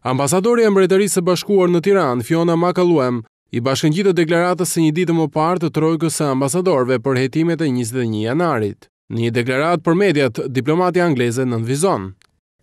Ambasadori e mbretërisë së bashkuar në Tiran, Fiona Makaluem, i bashkën gjithë deklaratës së një ditë më parë të trojkës së ambasadorve për hetimet e 21 janarit. Në një deklaratë për mediat, diplomati angleze nënvizon.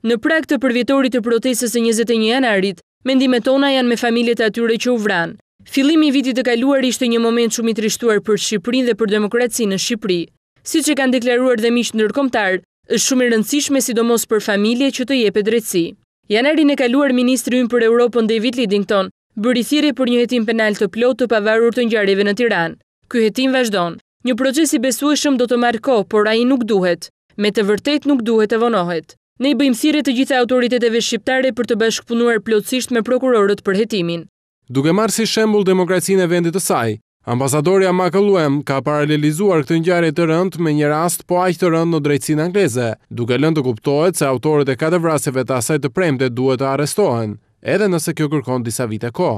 Në prag të përvjetorit të protesës e 21 janarit, mendimet tona janë me familjet e atyre që u Filimi Fillimi i vitit të kaluar ishte një moment shumë i trishtuar për Shqipërinë dhe për demokracinë në Shqipëri. Siç e kanë deklaruar dhe mishë ndërkombëtar, është shumë e rëndësishme sidomos për familje që të jepë drejtësi. Janarin e kaluar Ministri unë për Europën David Lidington bëri thiri për një jetim penal të plot të pavarur të njareve në Tiran. Ky jetim vazhdon, një proces i besueshëm do të marrë ko, por a i nuk duhet, me të vërtet nuk duhet të vonohet. Ne i bëjmë thire të gjitha autoriteteve shqiptare për të bashkëpunuar plotësisht me prokurorët për jetimin. Duke marrë si shembul demokracinë e vendit të saj, Ambasadorja Makëlluem ka paralelizuar këtë njare të rënd me një rast po aqë të rënd në drejtsin angleze, duke lënd të kuptohet se autorët e kate vraseve të asaj të premte duhet të arestohen, edhe nëse kjo kërkon disa vite ko.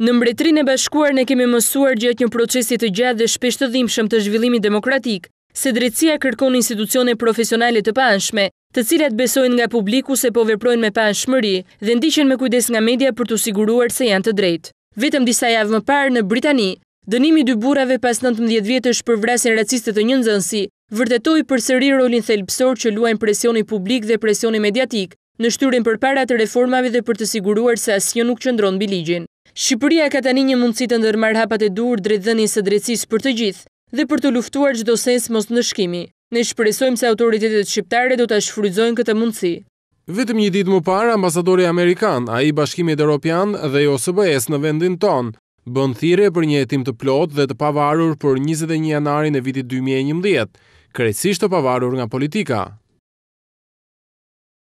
Në mbretrin e bashkuar ne kemi mësuar gjëtë një procesit të gjatë dhe shpesht të dhimshëm të zhvillimi demokratik, se drejtsia kërkon institucione profesionale të panshme, të cilat besojnë nga publiku se po veprojnë me panshmëri dhe ndishen me kujdes nga media për të siguruar se janë të drejtë. Vetëm disa javë më parë në Britani, Dënimi dy burave pas 19 vjetësh për vresin raciste të një zënësi, vërtetoj për sëri rolin thelpsor që luajnë presioni publik dhe presioni mediatik në shtyrin për para të reformave dhe për të siguruar se asë nuk që ndronë biligjin. Shqipëria ka tani një mundësit të ndërmar hapat e dur drejtë dhe së drecis për të gjithë dhe për të luftuar gjdo sens mos në shkimi. Ne shpresojmë se autoritetet shqiptare do të ashfrydzojnë këtë mundësi. Vetëm një ditë më parë, ambasadori Amerikan, a i bashkimit Europian dhe i OSBS në vendin tonë, bën thire për një jetim të plot dhe të pavarur për 21 janarin e vitit 2011, krejtësisht të pavarur nga politika.